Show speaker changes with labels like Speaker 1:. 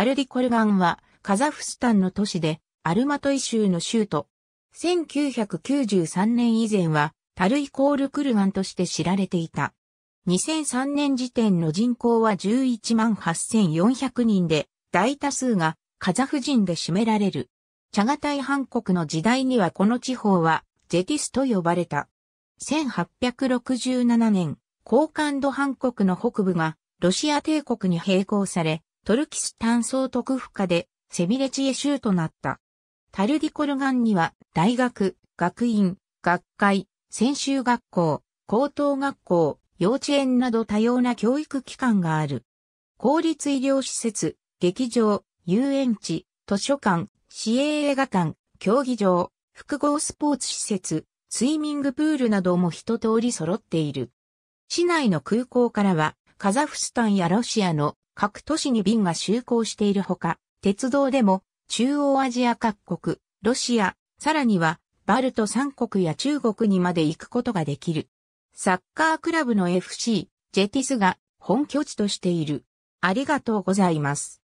Speaker 1: アルディコルガンは、カザフスタンの都市で、アルマトイ州の州都。
Speaker 2: 1993年以前は、タルイコールクルガンとして知られていた。2003年時点の人口は11万8400人で、大多数がカザフ人で占められる。チャガタイ韓国の時代にはこの地方は、ジェティスと呼ばれた。1867年、高感度韓国の北部がロシア帝国に並行され、トルキスタン総督府下でセミレチエ州となった。タルディコルガンには大学、学院、学会、専修学校、高等学校、幼稚園など多様な教育機関がある。公立医療施設、劇場、遊園地、図書館、市営映画館、競技場、複合スポーツ施設、スイミングプールなども一通り揃っている。市内の空港からは、カザフスタンやロシアの各都市に便が就航しているほか、鉄道でも中央アジア各国、ロシア、さらにはバルト3国や中国にまで行くことができる。サッカークラブの
Speaker 1: FC、ジェティスが本拠地としている。ありがとうございます。